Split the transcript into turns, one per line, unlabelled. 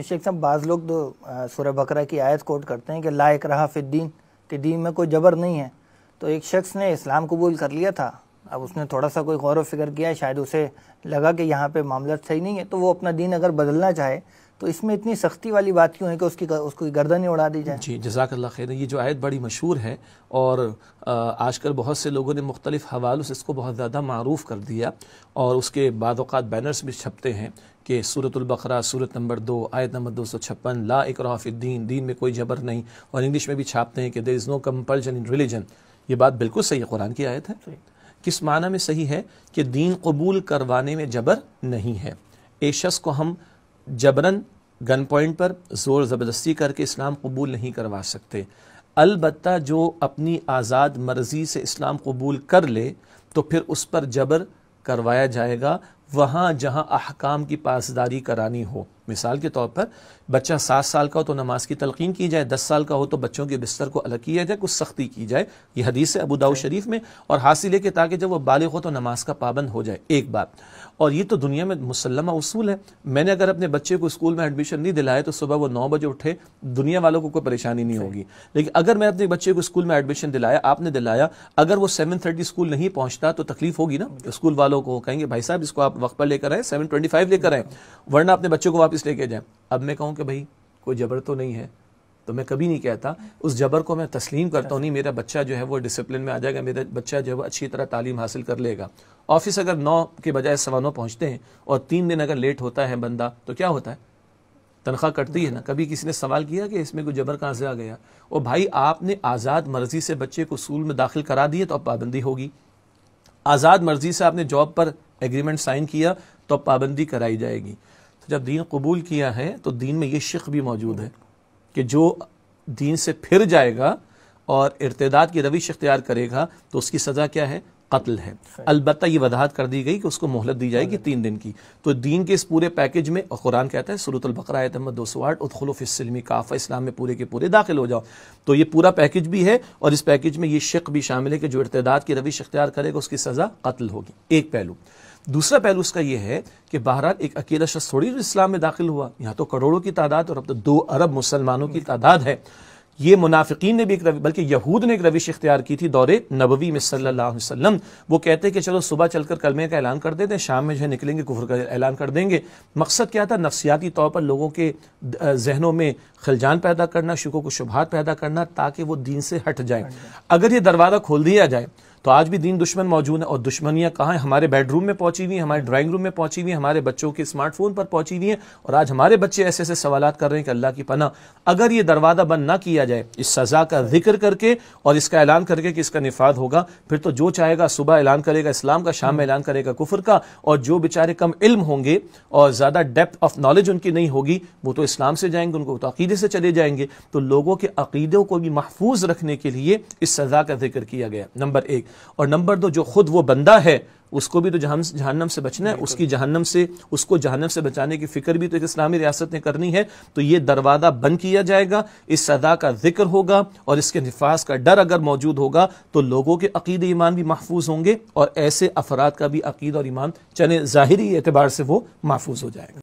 शेख साहब बाज़ लोग तो सूर्य बकरा की आयत कोट करते हैं कि लायक रहा दीन कि दीन में कोई जबर नहीं है तो एक शख्स ने इस्लाम कबूल कर लिया था अब उसने थोड़ा सा कोई गौर व फिक्र किया शायद उसे लगा कि यहाँ पे मामला सही नहीं है तो वो अपना दीन अगर बदलना चाहे तो इसमें इतनी सख्ती वाली बात क्यों है कि उसकी उसको गर्दन ही उड़ा दी जाए जी जजाकल्ला खैर ये जो आयत बड़ी मशहूर है और आजकल बहुत से लोगों ने मुख्तलिफ हवालों से इसको बहुत ज़्यादा मरूफ़ कर दिया और उसके बाद बैनर्स भी छपते हैं कि सूरतुल्बकरा सूरत नंबर दो आयत नंबर दो सौ छप्पन ला इकराफ़ीन दीन में कोई जबर नहीं और इंग्लिश में भी छापते हैं कि there is no compulsion in religion ये बात बिल्कुल सही है कुरान की आयत है किस माना में सही है कि दीन कबूल करवाने में जबर नहीं है एक शख्स को हम जबरन गन पॉइंट पर ज़ोर ज़बरदस्ती करके इस्लाम कबूल नहीं करवा सकते अलबत् जो अपनी आज़ाद मर्ज़ी से इस्लाम कबूल कर ले तो फिर उस पर जबर करवाया जाएगा वहाँ जहाँ अहकाम की पासदारी करानी हो मिसाल के तौर पर बच्चा सात साल का हो तो नमाज की तलकीन की जाए दस साल का हो तो बच्चों के बिस्तर को अलग किया जाए कुछ सख्ती की जाए यह हदीस है अबूदाऊ शरीफ में और हासिल है कि ताकि जब वह बालिग हो तो नमाज का पाबंद हो जाए एक बात और ये तो दुनिया में मुसलमा उसूल है मैंने अगर अपने बच्चे को स्कूल में एडमिशन नहीं दिलाया तो सुबह वो नौ बजे उठे दुनिया वालों को कोई परेशानी नहीं होगी लेकिन अगर मैंने अपने बच्चे को स्कूल में एडमिशन दिलाया आपने दिलाया अगर वो सेवन थर्टी स्कूल नहीं पहुंचता तो तकलीफ होगी ना स्कूल वालों को कहेंगे भाई साहब इसको आप वक्त पर लेकर आए सेवन ट्वेंटी फाइव लेकर आए वरना अपने बच्चों को वापस पुलिस लेके जाए अब मैं कहूँ कि भाई कोई जबर तो नहीं है तो मैं कभी नहीं कहता उस जबर को मैं तस्लीम करता हूँ नहीं मेरा बच्चा जो है वो डिसिप्लिन में आ जाएगा मेरा बच्चा जो है वो अच्छी तरह तालीम हासिल कर लेगा ऑफिस अगर नौ के बजाय सवा नौ पहुँचते हैं और तीन दिन अगर लेट होता है बंदा तो क्या होता है तनख्वाह कटती है ना कभी किसी ने सवाल किया कि इसमें कोई जबर कहाँ से आ गया और भाई आपने आज़ाद मर्जी से बच्चे को स्कूल में दाखिल करा दिए तो अब पाबंदी होगी आज़ाद मर्जी से आपने जॉब पर एग्रीमेंट साइन किया तो पाबंदी कराई जाएगी तो जब दीन कबूल किया है तो दीन में ये शिक भी मौजूद है कि जो दीन से फिर जाएगा और इर्तदाद की रविश इख्तियार करेगा तो उसकी सज़ा क्या है कत्ल है अलबत् ये वजाहत कर दी गई कि उसको मोहलत दी जाएगी तीन दिन की तो दीन के इस पूरे पैकेज में कुरान कहता है सूरतलबकर आयत दो सौ आठ उदखलफ़िसलमी काफ़ा इस्लाम में पूरे के पूरे दाखिल हो जाओ तो ये पूरा पैकेज भी है और इस पैकेज में ये शिक भी शामिल है कि जो इर्तदाद की रविश इख्तियार करेगा उसकी सज़ा कत्ल होगी एक पहलू दूसरा पहलू उसका यह है कि बहरहाल एक अकेला शख्स थोड़ी इस्लाम में दाखिल हुआ यहाँ तो करोड़ों की तादाद और अब तो दो अरब मुसलमानों की तादाद है ये मुनाफिकीन ने भी एक बल्कि यहूद ने एक रविश इख्तियार की थी दौरे नबवी में सल्लल्लाहु अलैहि वसल्लम वो कहते हैं कि चलो सुबह चलकर कलमे का ऐलान कर देते हैं शाम में जो है निकलेंगे कुफर का ऐलान कर देंगे मकसद क्या था नफसियाती तौर पर लोगों के जहनों में खलजान पैदा करना शिकों को शुभात पैदा करना ताकि वो दीन से हट जाए अगर ये दरवाज़ा खोल दिया जाए तो आज भी दीन दुश्मन मौजूद है और दुश्मनियाँ कहाँ हैं हमारे बेडरूम में पहुंची हुई हैं हमारे ड्राइंग रूम में पहुंची हुई हैं हमारे बच्चों के स्मार्टफोन पर पहुंची हुई हैं और आज हमारे बच्चे ऐसे ऐसे सवाल कर रहे हैं कि अल्लाह की पना अगर ये दरवाज़ा बंद ना किया जाए इस सज़ा का जिक्र करके और इसका ऐलान करके कि इसका निफाद होगा फिर तो जो चाहेगा सुबह ऐलान करेगा इस्लाम का शाम में हम्म। ऐलान करेगा कुफर का और जो बेचारे कम इल्म होंगे और ज़्यादा डेप्थ ऑफ नॉलेज उनकी नहीं होगी वो तो इस्लाम से जाएंगे उनको तो अकीदे से चले जाएंगे तो लोगों के अकीदों को भी महफूज रखने के लिए इस सज़ा का जिक्र किया गया नंबर एक और नंबर दो जो खुद वो बंदा है उसको भी तो जहन जहन्नम से बचना है उसकी जहन्नम से उसको जहन्नम से बचाने की फिक्र भी तो एक इस्लामी रियासत ने करनी है तो ये दरवाज़ा बंद किया जाएगा इस सदा का जिक्र होगा और इसके नफाज का डर अगर मौजूद होगा तो लोगों के अकीद ईमान भी महफूज होंगे और ऐसे अफराद का भी अकीद और ईमान चने ज़ाहरी एतबार से वो महफूज हो जाएगा